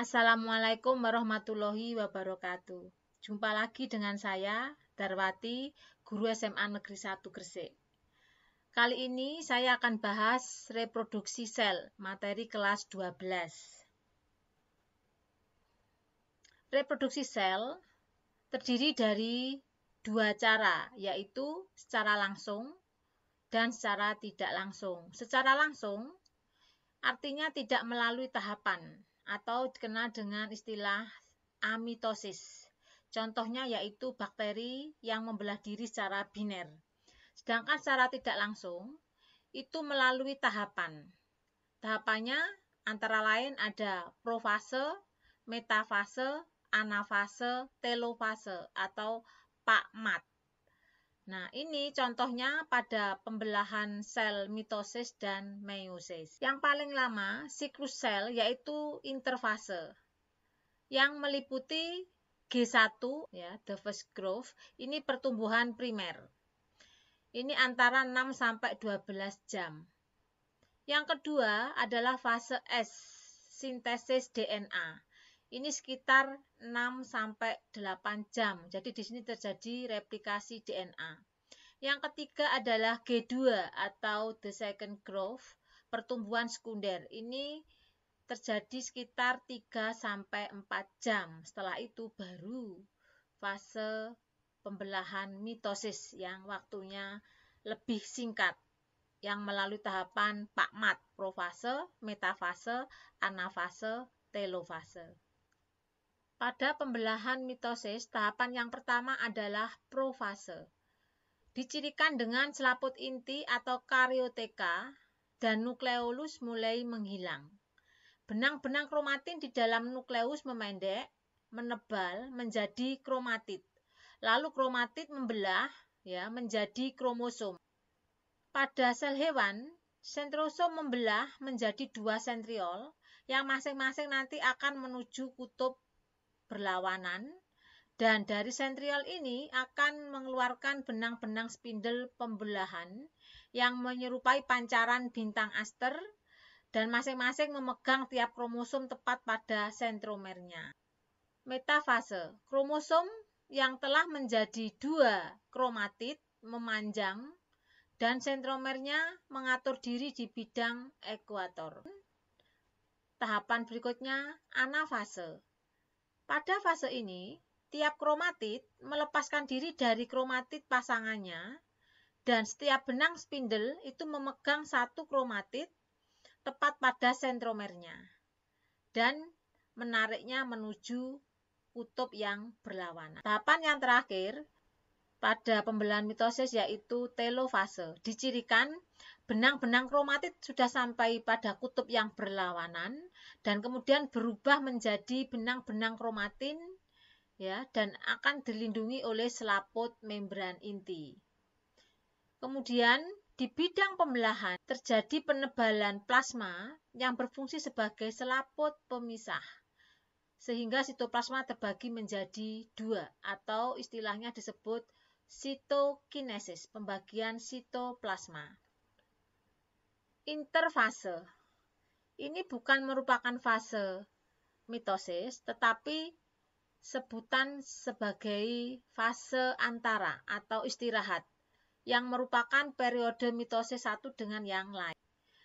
Assalamualaikum warahmatullahi wabarakatuh. Jumpa lagi dengan saya, Darwati, guru SMA Negeri 1 Gresik. Kali ini saya akan bahas reproduksi sel, materi kelas 12. Reproduksi sel terdiri dari dua cara, yaitu secara langsung dan secara tidak langsung. Secara langsung artinya tidak melalui tahapan, atau dikenal dengan istilah amitosis. Contohnya yaitu bakteri yang membelah diri secara biner. Sedangkan secara tidak langsung itu melalui tahapan. Tahapannya antara lain ada profase, metafase, anafase, telofase atau pakmat. Nah, ini contohnya pada pembelahan sel mitosis dan meiosis. Yang paling lama, siklus sel yaitu interfase yang meliputi G1 ya, the first growth, ini pertumbuhan primer. Ini antara 6 sampai 12 jam. Yang kedua adalah fase S, sintesis DNA. Ini sekitar 6 sampai 8 jam. Jadi di sini terjadi replikasi DNA. Yang ketiga adalah G2 atau the second growth, pertumbuhan sekunder. Ini terjadi sekitar 3 sampai 4 jam. Setelah itu baru fase pembelahan mitosis yang waktunya lebih singkat yang melalui tahapan pakmat, profase, metafase, anafase, telofase. Pada pembelahan mitosis, tahapan yang pertama adalah profase. Dicirikan dengan selaput inti atau karyoteka dan nukleolus mulai menghilang. Benang-benang kromatin di dalam nukleus memendek, menebal menjadi kromatid. Lalu kromatid membelah ya menjadi kromosom. Pada sel hewan, sentrosom membelah menjadi dua sentriol yang masing-masing nanti akan menuju kutub berlawanan dan dari sentriol ini akan mengeluarkan benang-benang spindle pembelahan yang menyerupai pancaran bintang aster dan masing-masing memegang tiap kromosom tepat pada sentromernya. Metafase kromosom yang telah menjadi dua kromatid memanjang dan sentromernya mengatur diri di bidang ekuator. Tahapan berikutnya anafase pada fase ini, tiap kromatid melepaskan diri dari kromatid pasangannya dan setiap benang spindle itu memegang satu kromatid tepat pada sentromernya dan menariknya menuju kutub yang berlawanan. Tahapan yang terakhir pada pembelahan mitosis yaitu telofase. Dicirikan benang-benang kromatid sudah sampai pada kutub yang berlawanan dan kemudian berubah menjadi benang-benang kromatin ya dan akan dilindungi oleh selaput membran inti. Kemudian di bidang pembelahan terjadi penebalan plasma yang berfungsi sebagai selaput pemisah sehingga sitoplasma terbagi menjadi dua atau istilahnya disebut sitokinesis, pembagian sitoplasma. Interfase. Ini bukan merupakan fase mitosis, tetapi sebutan sebagai fase antara atau istirahat yang merupakan periode mitosis satu dengan yang lain.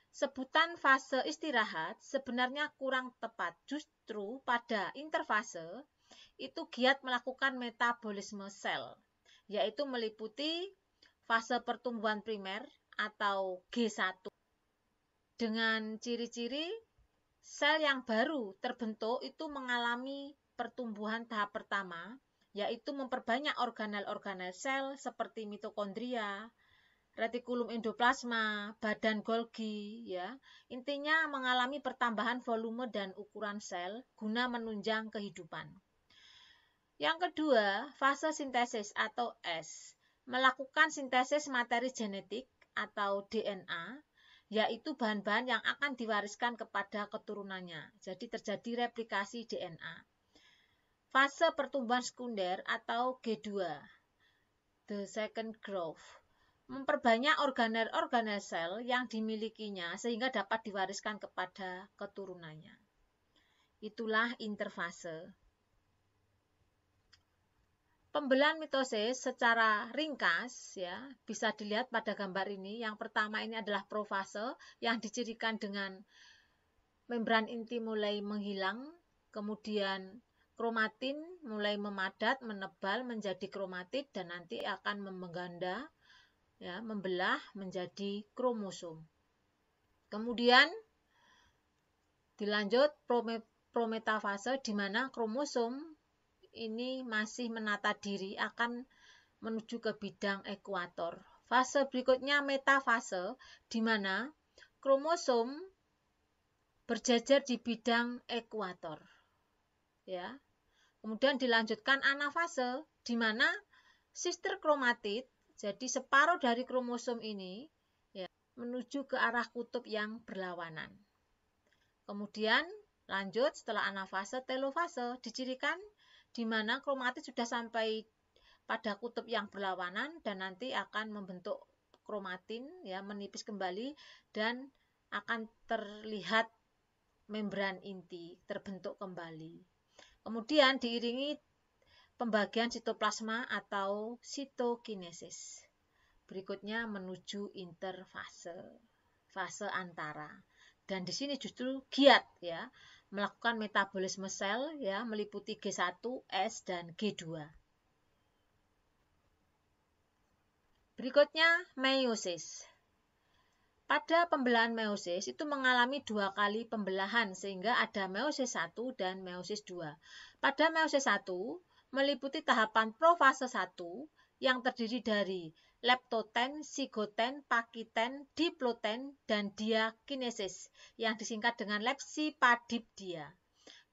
Sebutan fase istirahat sebenarnya kurang tepat. Justru pada interfase itu giat melakukan metabolisme sel yaitu meliputi fase pertumbuhan primer atau G1 dengan ciri-ciri sel yang baru terbentuk itu mengalami pertumbuhan tahap pertama, yaitu memperbanyak organel-organel sel seperti mitokondria, retikulum endoplasma, badan Golgi, ya. Intinya mengalami pertambahan volume dan ukuran sel guna menunjang kehidupan. Yang kedua, fase sintesis atau S, melakukan sintesis materi genetik atau DNA, yaitu bahan-bahan yang akan diwariskan kepada keturunannya. Jadi terjadi replikasi DNA. Fase pertumbuhan sekunder atau G2, the second growth, memperbanyak organel-organel sel yang dimilikinya sehingga dapat diwariskan kepada keturunannya. Itulah interfase. Pembelahan mitosis secara ringkas ya bisa dilihat pada gambar ini. Yang pertama ini adalah profase yang dicirikan dengan membran inti mulai menghilang, kemudian kromatin mulai memadat, menebal menjadi kromatid dan nanti akan mengganda ya, membelah menjadi kromosom. Kemudian dilanjut prometafase di mana kromosom ini masih menata diri akan menuju ke bidang ekuator. Fase berikutnya metafase, di mana kromosom berjajar di bidang ekuator. Ya. Kemudian dilanjutkan anafase, di mana sister kromatid, jadi separuh dari kromosom ini, ya, menuju ke arah kutub yang berlawanan. Kemudian lanjut setelah anafase, telofase, dicirikan di mana kromatis sudah sampai pada kutub yang berlawanan dan nanti akan membentuk kromatin ya menipis kembali dan akan terlihat membran inti terbentuk kembali. Kemudian diiringi pembagian sitoplasma atau sitokinesis. Berikutnya menuju interfase, fase antara. Dan di sini justru giat ya melakukan metabolisme sel ya meliputi G1, S dan G2. Berikutnya meiosis. Pada pembelahan meiosis itu mengalami dua kali pembelahan sehingga ada meiosis 1 dan meiosis 2. Pada meiosis 1 meliputi tahapan profase 1 yang terdiri dari leptoten, sigoten, pakiten, diploten, dan diakinesis yang disingkat dengan padipdia.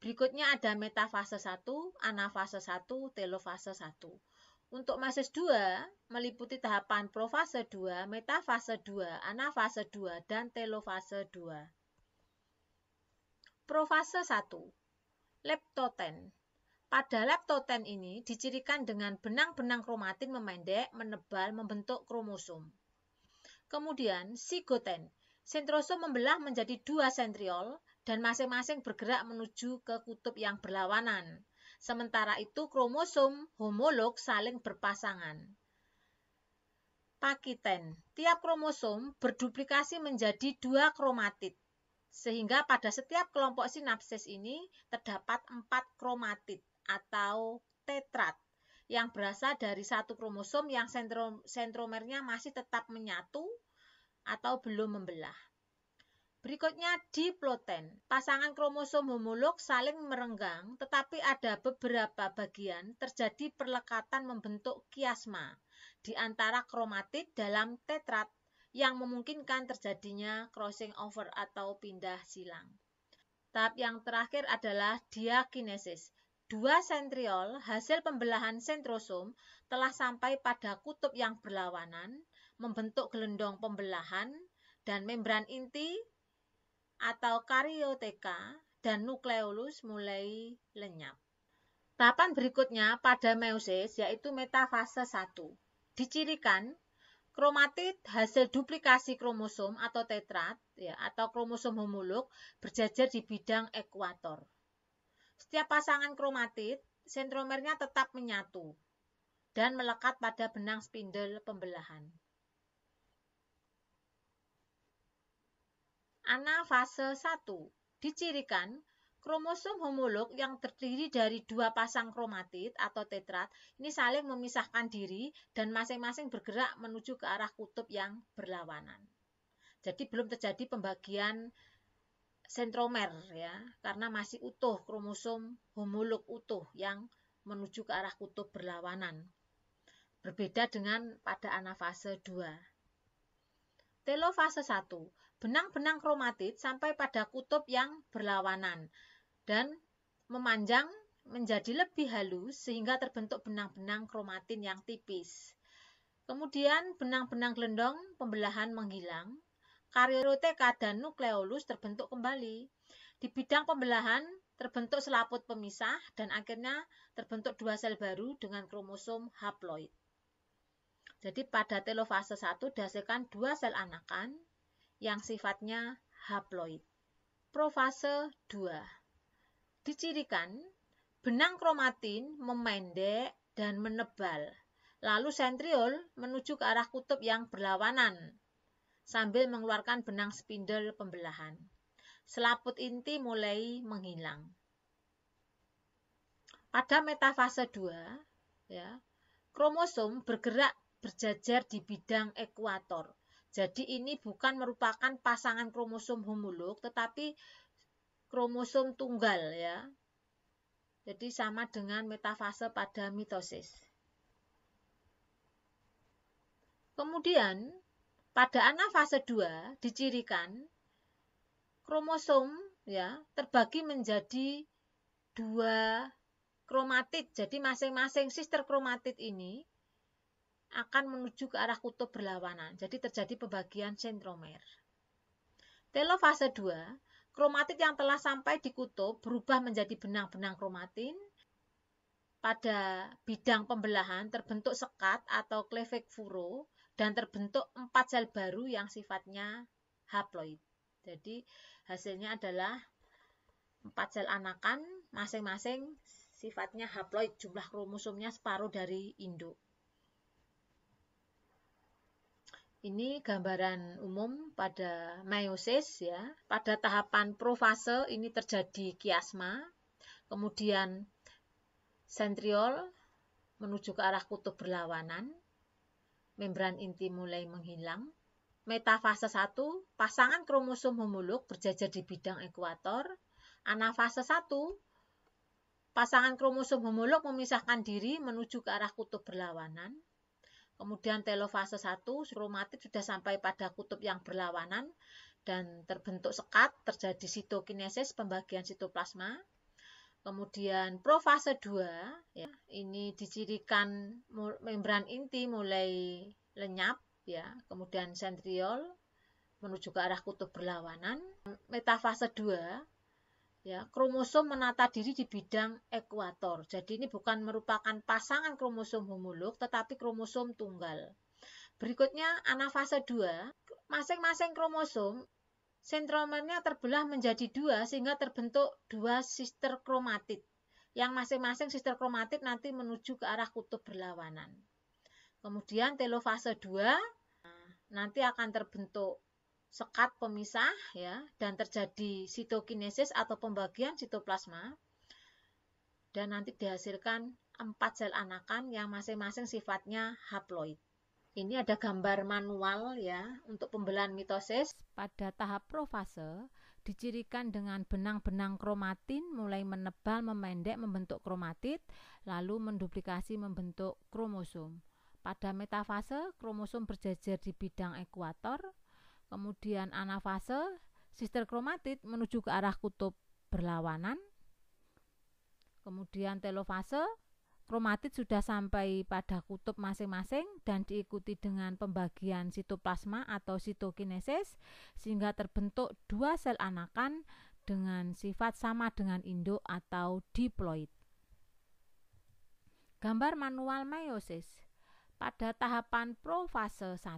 Berikutnya ada metafase 1, anafase 1, telofase 1. Untuk masis 2 meliputi tahapan profase 2, metafase 2, anafase 2, dan telofase 2. Profase 1. Leptoten pada leptoten ini dicirikan dengan benang-benang kromatin memendek, menebal, membentuk kromosom. Kemudian sigoten. Sentrosom membelah menjadi dua sentriol dan masing-masing bergerak menuju ke kutub yang berlawanan. Sementara itu kromosom homolog saling berpasangan. Pakiten. Tiap kromosom berduplikasi menjadi dua kromatid. Sehingga pada setiap kelompok sinapsis ini terdapat empat kromatid atau tetrad yang berasal dari satu kromosom yang sentromernya masih tetap menyatu atau belum membelah. Berikutnya diploten. Pasangan kromosom homolog saling merenggang, tetapi ada beberapa bagian terjadi perlekatan membentuk kiasma di antara kromatid dalam tetrad yang memungkinkan terjadinya crossing over atau pindah silang. Tahap yang terakhir adalah diakinesis Dua sentriol hasil pembelahan sentrosom telah sampai pada kutub yang berlawanan, membentuk gelendong pembelahan, dan membran inti atau karioteka dan nukleolus mulai lenyap. Tahapan berikutnya pada meiosis yaitu metafase 1. Dicirikan Kromatid hasil duplikasi kromosom atau tetrad ya, atau kromosom homolog berjajar di bidang ekuator. Setiap pasangan kromatid, sentromernya tetap menyatu dan melekat pada benang spindle pembelahan. Anafase 1 dicirikan Kromosom homolog yang terdiri dari dua pasang kromatid atau tetrad ini saling memisahkan diri dan masing-masing bergerak menuju ke arah kutub yang berlawanan. Jadi belum terjadi pembagian sentromer ya, karena masih utuh kromosom homolog utuh yang menuju ke arah kutub berlawanan. Berbeda dengan pada anafase 2. Telofase 1. Benang-benang kromatid sampai pada kutub yang berlawanan dan memanjang menjadi lebih halus sehingga terbentuk benang-benang kromatin yang tipis. Kemudian benang-benang gelendong pembelahan menghilang Karyote dan nukleolus terbentuk kembali. Di bidang pembelahan terbentuk selaput pemisah dan akhirnya terbentuk dua sel baru dengan kromosom haploid. Jadi pada telofase 1 dihasilkan dua sel anakan yang sifatnya haploid. Profase 2. Dicirikan benang kromatin memendek dan menebal. Lalu sentriol menuju ke arah kutub yang berlawanan sambil mengeluarkan benang spindle pembelahan. Selaput inti mulai menghilang. Pada metafase 2, ya, kromosom bergerak berjajar di bidang ekuator. Jadi ini bukan merupakan pasangan kromosom homolog, tetapi kromosom tunggal ya. Jadi sama dengan metafase pada mitosis. Kemudian pada anak fase 2 dicirikan kromosom ya terbagi menjadi dua kromatid. Jadi masing-masing sister kromatid ini akan menuju ke arah kutub berlawanan. Jadi terjadi pembagian sentromer. Telofase 2, kromatid yang telah sampai di kutub berubah menjadi benang-benang kromatin pada bidang pembelahan terbentuk sekat atau cleavage furrow dan terbentuk empat sel baru yang sifatnya haploid. Jadi hasilnya adalah empat sel anakan masing-masing sifatnya haploid, jumlah kromosomnya separuh dari induk. Ini gambaran umum pada meiosis ya. Pada tahapan profase ini terjadi kiasma, kemudian sentriol menuju ke arah kutub berlawanan, membran inti mulai menghilang. Metafase 1, pasangan kromosom homolog berjajar di bidang ekuator. Anafase 1, pasangan kromosom homolog memisahkan diri menuju ke arah kutub berlawanan. Kemudian telofase 1, kromatid sudah sampai pada kutub yang berlawanan dan terbentuk sekat, terjadi sitokinesis, pembagian sitoplasma. Kemudian profase 2 ya, ini dicirikan membran inti mulai lenyap ya, kemudian sentriol menuju ke arah kutub berlawanan. Metafase 2 ya, kromosom menata diri di bidang ekuator. Jadi ini bukan merupakan pasangan kromosom homolog tetapi kromosom tunggal. Berikutnya anafase 2, masing-masing kromosom Sentromernya terbelah menjadi dua sehingga terbentuk dua sister kromatid yang masing-masing sister kromatid nanti menuju ke arah kutub berlawanan. Kemudian telofase 2 nanti akan terbentuk sekat pemisah ya dan terjadi sitokinesis atau pembagian sitoplasma dan nanti dihasilkan empat sel anakan yang masing-masing sifatnya haploid. Ini ada gambar manual ya untuk pembelahan mitosis. Pada tahap profase dicirikan dengan benang-benang kromatin mulai menebal, memendek, membentuk kromatid lalu menduplikasi membentuk kromosom. Pada metafase kromosom berjajar di bidang ekuator, kemudian anafase sister kromatid menuju ke arah kutub berlawanan. Kemudian telofase Kromatid sudah sampai pada kutub masing-masing dan diikuti dengan pembagian sitoplasma atau sitokinesis sehingga terbentuk dua sel anakan dengan sifat sama dengan induk atau diploid. Gambar manual meiosis. Pada tahapan profase 1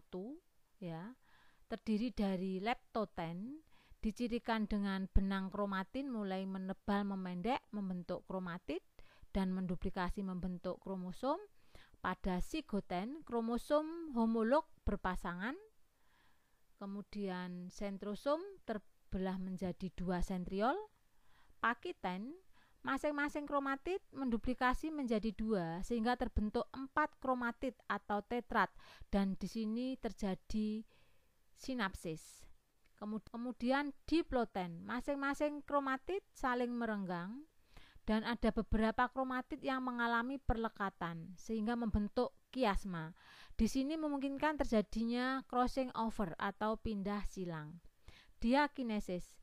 ya, terdiri dari leptoten dicirikan dengan benang kromatin mulai menebal memendek membentuk kromatid dan menduplikasi membentuk kromosom. Pada zigoten, kromosom homolog berpasangan. Kemudian sentrosom terbelah menjadi dua sentriol. Pakiten, masing-masing kromatid menduplikasi menjadi dua sehingga terbentuk empat kromatid atau tetrat dan di sini terjadi sinapsis. Kemudian diploten, masing-masing kromatid saling merenggang dan ada beberapa kromatid yang mengalami perlekatan sehingga membentuk kiasma. Di sini memungkinkan terjadinya crossing over atau pindah silang. Diakinesis.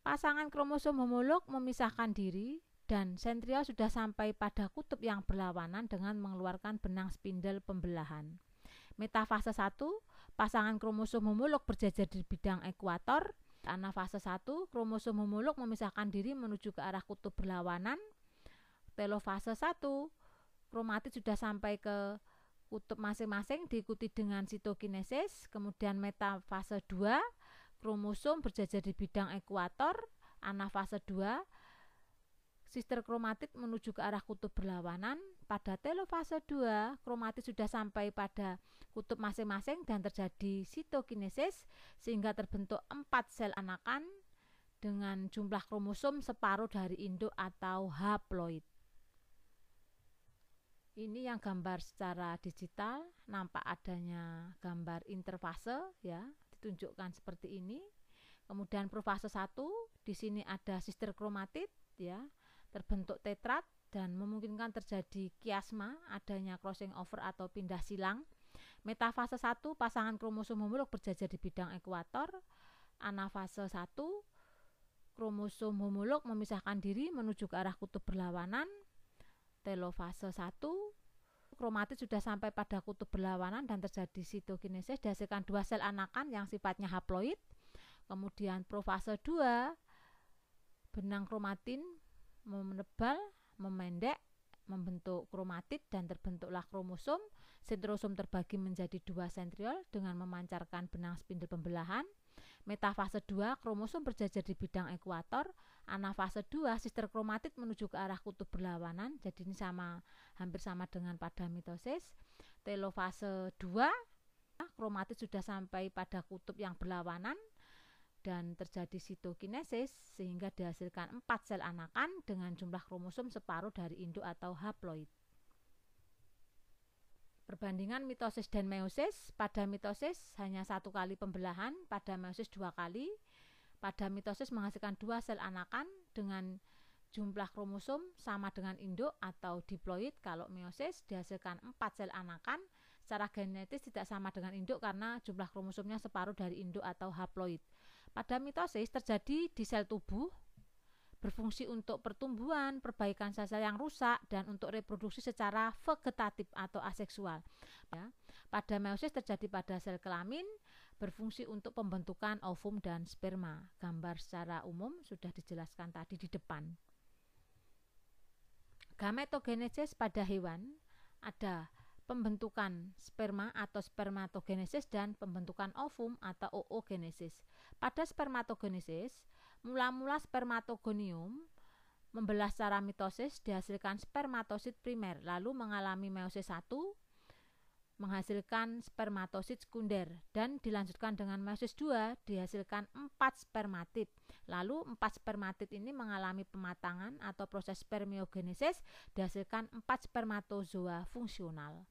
Pasangan kromosom homolog memisahkan diri dan sentriol sudah sampai pada kutub yang berlawanan dengan mengeluarkan benang spindel pembelahan. Metafase 1, pasangan kromosom homolog berjajar di bidang ekuator, karena fase 1, kromosom homolog memisahkan diri menuju ke arah kutub berlawanan. Telofase 1, kromatid sudah sampai ke kutub masing-masing diikuti dengan sitokinesis, kemudian metafase 2, kromosom berjajar di bidang ekuator, anafase 2, sister kromatid menuju ke arah kutub berlawanan, pada telofase 2, kromatis sudah sampai pada kutub masing-masing dan terjadi sitokinesis sehingga terbentuk 4 sel anakan dengan jumlah kromosom separuh dari induk atau haploid. Ini yang gambar secara digital, nampak adanya gambar interfase ya, ditunjukkan seperti ini. Kemudian profase 1, di sini ada sister kromatid ya, terbentuk tetrad dan memungkinkan terjadi kiasma, adanya crossing over atau pindah silang. Metafase 1 pasangan kromosom homolog berjajar di bidang ekuator. Anafase 1 kromosom homolog memisahkan diri menuju ke arah kutub berlawanan. Telofase 1 kromatis sudah sampai pada kutub berlawanan dan terjadi sitokinesis dihasilkan dua sel anakan yang sifatnya haploid. Kemudian profase 2 benang kromatin menebal memendek membentuk kromatid dan terbentuklah kromosom. Sentrosom terbagi menjadi dua sentriol dengan memancarkan benang spindel pembelahan. Metafase 2 kromosom berjajar di bidang ekuator. Anafase 2 sister kromatid menuju ke arah kutub berlawanan. Jadi ini sama hampir sama dengan pada mitosis. Telofase 2 kromatit sudah sampai pada kutub yang berlawanan dan terjadi sitokinesis sehingga dihasilkan 4 sel anakan dengan jumlah kromosom separuh dari induk atau haploid. Perbandingan mitosis dan meiosis, pada mitosis hanya satu kali pembelahan, pada meiosis dua kali. Pada mitosis menghasilkan dua sel anakan dengan jumlah kromosom sama dengan induk atau diploid. Kalau meiosis dihasilkan empat sel anakan, secara genetis tidak sama dengan induk karena jumlah kromosomnya separuh dari induk atau haploid. Pada mitosis terjadi di sel tubuh berfungsi untuk pertumbuhan, perbaikan sel sel yang rusak, dan untuk reproduksi secara vegetatif atau aseksual. Ya. Pada meiosis terjadi pada sel kelamin, berfungsi untuk pembentukan ovum dan sperma. Gambar secara umum sudah dijelaskan tadi di depan. Gametogenesis pada hewan ada pembentukan sperma atau spermatogenesis dan pembentukan ovum atau oogenesis. Pada spermatogenesis, mula-mula spermatogonium membelah secara mitosis dihasilkan spermatosit primer, lalu mengalami meiosis 1 menghasilkan spermatosit sekunder dan dilanjutkan dengan meiosis 2 dihasilkan 4 spermatid. Lalu 4 spermatid ini mengalami pematangan atau proses spermiogenesis dihasilkan 4 spermatozoa fungsional.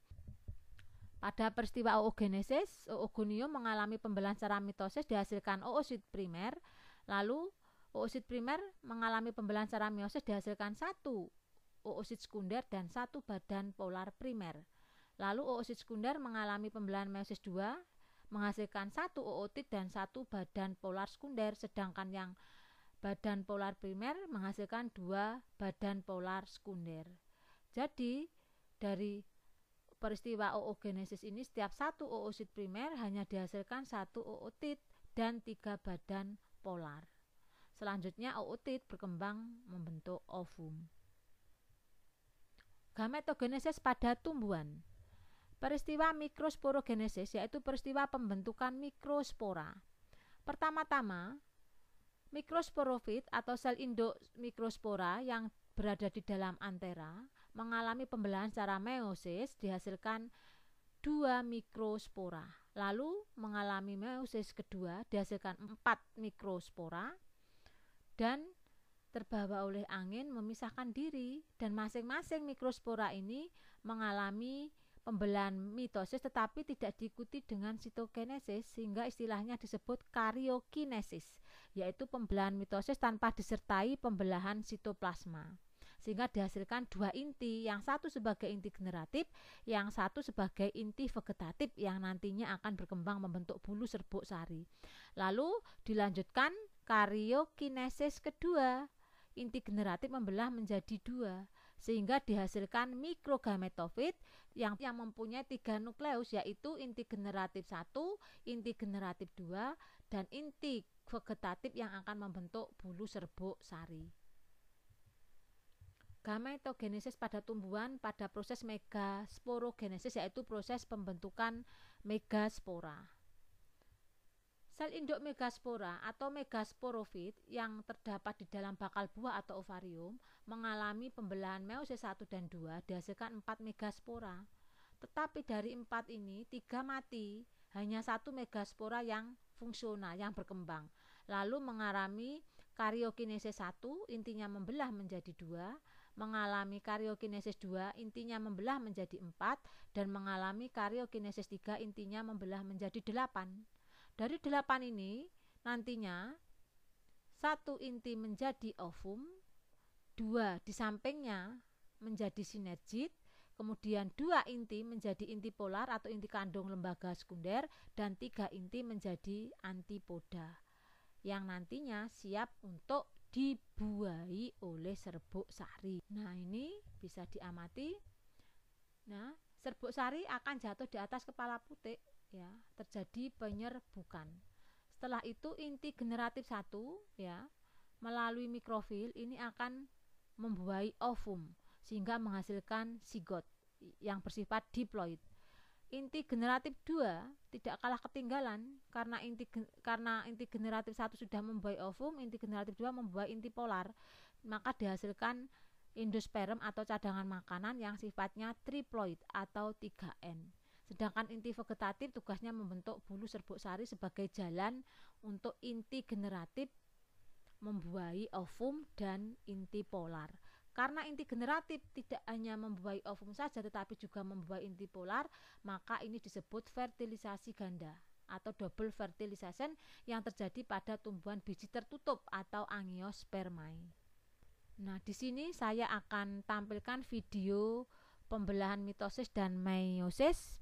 Pada peristiwa oogenesis, oogonium mengalami pembelahan secara mitosis dihasilkan oosit primer, lalu oosit primer mengalami pembelahan secara meiosis dihasilkan satu oosit sekunder dan satu badan polar primer. Lalu oosit sekunder mengalami pembelahan meiosis dua menghasilkan satu ootit dan satu badan polar sekunder, sedangkan yang badan polar primer menghasilkan dua badan polar sekunder. Jadi dari peristiwa oogenesis ini setiap satu oosit primer hanya dihasilkan satu ootit dan tiga badan polar. Selanjutnya ootit berkembang membentuk ovum. Gametogenesis pada tumbuhan. Peristiwa mikrosporogenesis yaitu peristiwa pembentukan mikrospora. Pertama-tama, mikrosporofit atau sel induk mikrospora yang berada di dalam antera mengalami pembelahan secara meiosis dihasilkan dua mikrospora. Lalu mengalami meiosis kedua dihasilkan empat mikrospora dan terbawa oleh angin memisahkan diri dan masing-masing mikrospora ini mengalami pembelahan mitosis tetapi tidak diikuti dengan sitokinesis sehingga istilahnya disebut kariokinesis yaitu pembelahan mitosis tanpa disertai pembelahan sitoplasma sehingga dihasilkan dua inti, yang satu sebagai inti generatif, yang satu sebagai inti vegetatif yang nantinya akan berkembang membentuk bulu serbuk sari. Lalu dilanjutkan karyokinesis kedua. Inti generatif membelah menjadi dua, sehingga dihasilkan mikrogametofit yang yang mempunyai tiga nukleus yaitu inti generatif satu, inti generatif dua, dan inti vegetatif yang akan membentuk bulu serbuk sari gametogenesis pada tumbuhan pada proses megasporogenesis yaitu proses pembentukan megaspora. Sel induk megaspora atau megasporofit yang terdapat di dalam bakal buah atau ovarium mengalami pembelahan meiosis 1 dan 2 dihasilkan 4 megaspora. Tetapi dari 4 ini tiga mati, hanya satu megaspora yang fungsional yang berkembang. Lalu mengalami karyokinesis satu, intinya membelah menjadi dua mengalami karyokinesis 2 intinya membelah menjadi 4 dan mengalami karyokinesis 3 intinya membelah menjadi 8. Dari 8 ini nantinya satu inti menjadi ovum, dua di sampingnya menjadi sinergit, kemudian dua inti menjadi inti polar atau inti kandung lembaga sekunder, dan tiga inti menjadi antipoda yang nantinya siap untuk dibuai oleh serbuk sari. Nah, ini bisa diamati. Nah, serbuk sari akan jatuh di atas kepala putik ya, terjadi penyerbukan. Setelah itu inti generatif 1 ya, melalui mikrofil ini akan membuai ovum sehingga menghasilkan zigot yang bersifat diploid inti generatif 2 tidak kalah ketinggalan karena inti karena inti generatif 1 sudah membuai ovum, inti generatif 2 membuai inti polar, maka dihasilkan endosperm atau cadangan makanan yang sifatnya triploid atau 3N. Sedangkan inti vegetatif tugasnya membentuk bulu serbuk sari sebagai jalan untuk inti generatif membuai ovum dan inti polar. Karena inti generatif tidak hanya membuahi ovum saja tetapi juga membuahi inti polar, maka ini disebut fertilisasi ganda atau double fertilization yang terjadi pada tumbuhan biji tertutup atau angiospermae. Nah, di sini saya akan tampilkan video pembelahan mitosis dan meiosis.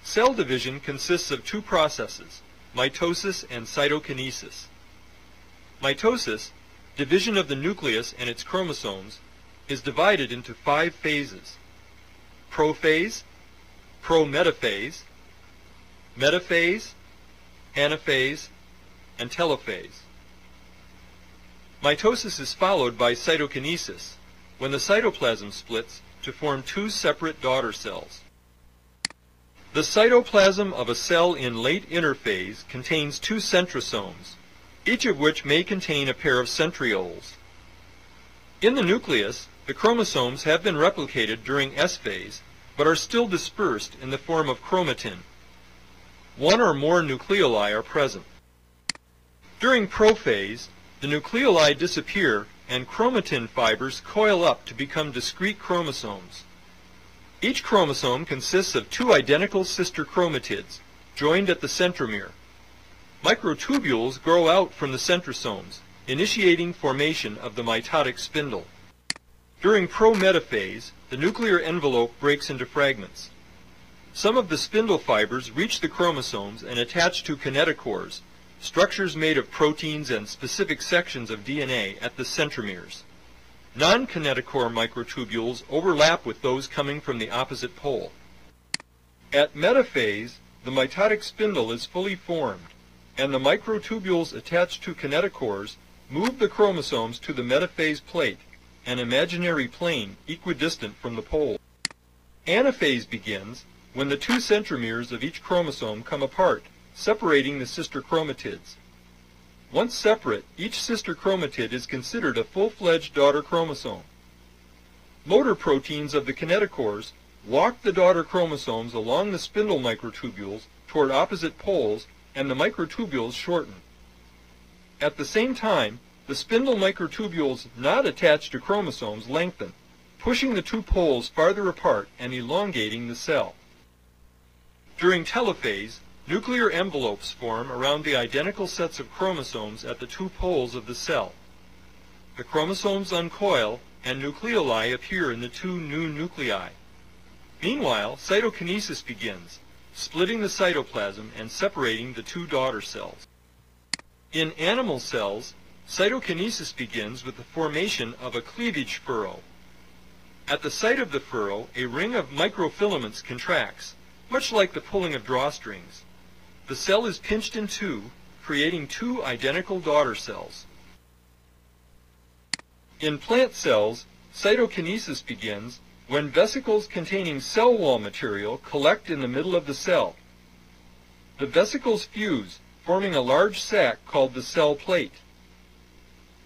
Cell division consists of two processes, mitosis and cytokinesis. Mitosis Division of the nucleus and its chromosomes is divided into five phases. Prophase, prometaphase, metaphase, anaphase, and telophase. Mitosis is followed by cytokinesis, when the cytoplasm splits to form two separate daughter cells. The cytoplasm of a cell in late interphase contains two centrosomes, each of which may contain a pair of centrioles. In the nucleus, the chromosomes have been replicated during S phase, but are still dispersed in the form of chromatin. One or more nucleoli are present. During prophase, the nucleoli disappear and chromatin fibers coil up to become discrete chromosomes. Each chromosome consists of two identical sister chromatids, joined at the centromere. Microtubules grow out from the centrosomes, initiating formation of the mitotic spindle. During prometaphase, the nuclear envelope breaks into fragments. Some of the spindle fibers reach the chromosomes and attach to kinetochores, structures made of proteins and specific sections of DNA at the centromeres. Non-kinetochore microtubules overlap with those coming from the opposite pole. At metaphase, the mitotic spindle is fully formed and the microtubules attached to kinetochores move the chromosomes to the metaphase plate, an imaginary plane equidistant from the pole. Anaphase begins when the two centromeres of each chromosome come apart, separating the sister chromatids. Once separate, each sister chromatid is considered a full-fledged daughter chromosome. Motor proteins of the kinetochores lock the daughter chromosomes along the spindle microtubules toward opposite poles and the microtubules shorten. At the same time, the spindle microtubules not attached to chromosomes lengthen, pushing the two poles farther apart and elongating the cell. During telophase, nuclear envelopes form around the identical sets of chromosomes at the two poles of the cell. The chromosomes uncoil and nucleoli appear in the two new nuclei. Meanwhile, cytokinesis begins, splitting the cytoplasm and separating the two daughter cells. In animal cells, cytokinesis begins with the formation of a cleavage furrow. At the site of the furrow, a ring of microfilaments contracts, much like the pulling of drawstrings. The cell is pinched in two, creating two identical daughter cells. In plant cells, cytokinesis begins when vesicles containing cell wall material collect in the middle of the cell, the vesicles fuse, forming a large sac called the cell plate.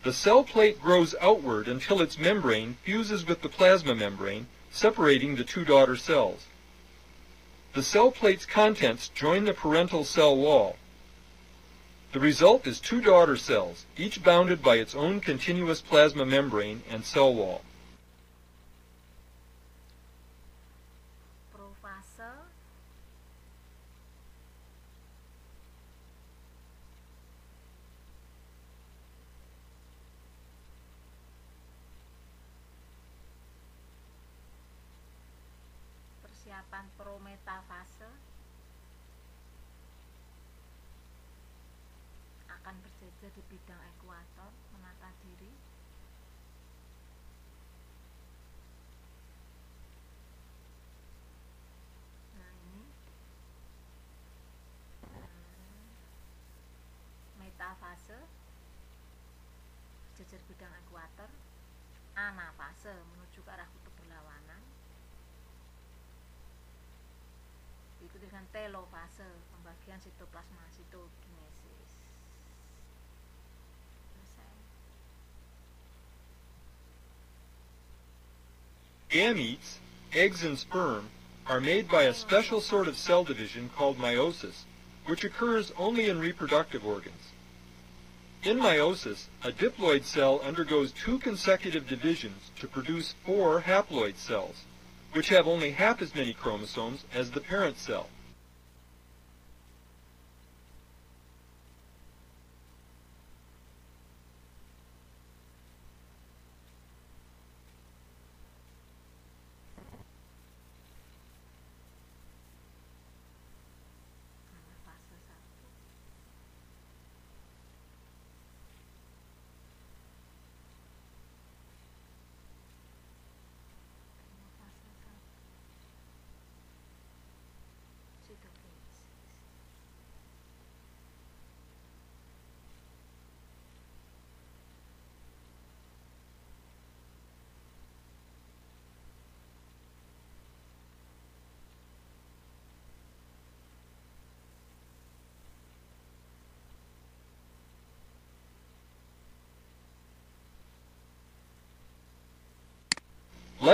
The cell plate grows outward until its membrane fuses with the plasma membrane, separating the two daughter cells. The cell plate's contents join the parental cell wall. The result is two daughter cells, each bounded by its own continuous plasma membrane and cell wall. manajer bidang menuju ke arah kutub berlawanan dengan telofase pembagian sitoplasma sitokinesis selesai gametes eggs and sperm are made by a special sort of cell division called meiosis which occurs only in reproductive organs in meiosis, a diploid cell undergoes two consecutive divisions to produce four haploid cells, which have only half as many chromosomes as the parent cell.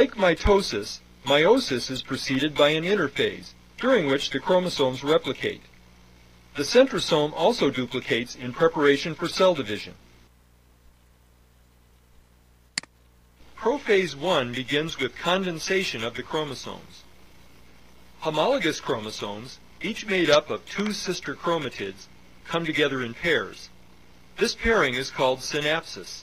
Like mitosis, meiosis is preceded by an interphase, during which the chromosomes replicate. The centrosome also duplicates in preparation for cell division. Prophase 1 begins with condensation of the chromosomes. Homologous chromosomes, each made up of two sister chromatids, come together in pairs. This pairing is called synapsis.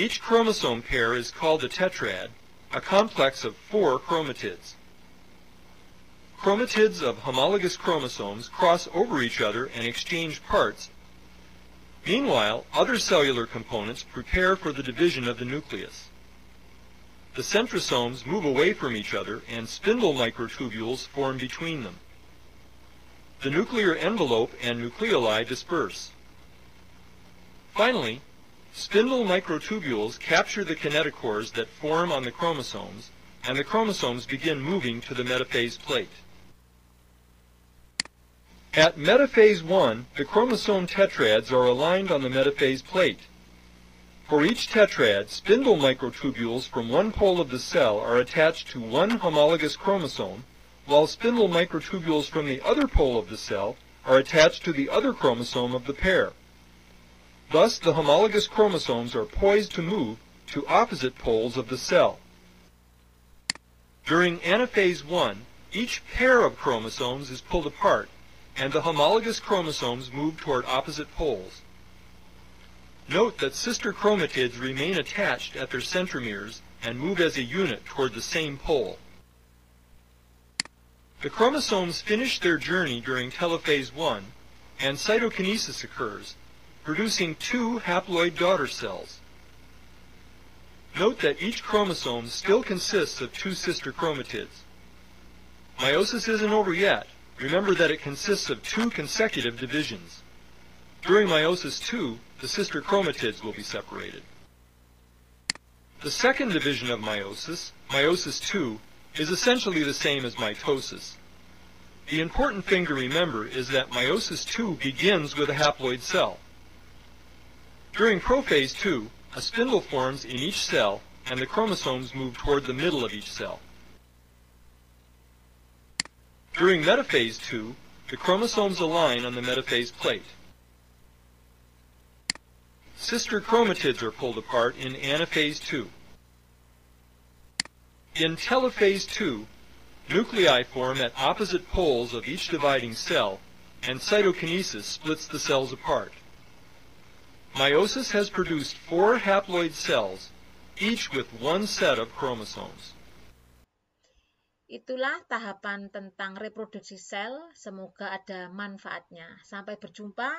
Each chromosome pair is called a tetrad, a complex of four chromatids. Chromatids of homologous chromosomes cross over each other and exchange parts. Meanwhile, other cellular components prepare for the division of the nucleus. The centrosomes move away from each other and spindle microtubules form between them. The nuclear envelope and nucleoli disperse. Finally, Spindle microtubules capture the kinetochores that form on the chromosomes, and the chromosomes begin moving to the metaphase plate. At metaphase 1, the chromosome tetrads are aligned on the metaphase plate. For each tetrad, spindle microtubules from one pole of the cell are attached to one homologous chromosome, while spindle microtubules from the other pole of the cell are attached to the other chromosome of the pair. Thus, the homologous chromosomes are poised to move to opposite poles of the cell. During anaphase 1, each pair of chromosomes is pulled apart, and the homologous chromosomes move toward opposite poles. Note that sister chromatids remain attached at their centromeres and move as a unit toward the same pole. The chromosomes finish their journey during telophase 1, and cytokinesis occurs, producing two haploid daughter cells. Note that each chromosome still consists of two sister chromatids. Meiosis isn't over yet. Remember that it consists of two consecutive divisions. During meiosis II, the sister chromatids will be separated. The second division of meiosis, meiosis II, is essentially the same as mitosis. The important thing to remember is that meiosis II begins with a haploid cell. During prophase II, a spindle forms in each cell, and the chromosomes move toward the middle of each cell. During metaphase II, the chromosomes align on the metaphase plate. Sister chromatids are pulled apart in anaphase II. In telophase II, nuclei form at opposite poles of each dividing cell, and cytokinesis splits the cells apart. Meiosis has produced four haploid cells, each with one set of chromosomes. Itulah tahapan tentang reproduksi sel. Semoga ada manfaatnya. Sampai berjumpa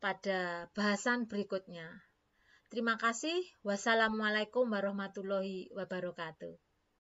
pada bahasan berikutnya. Terima kasih. Wassalamualaikum warahmatullahi wabarakatuh.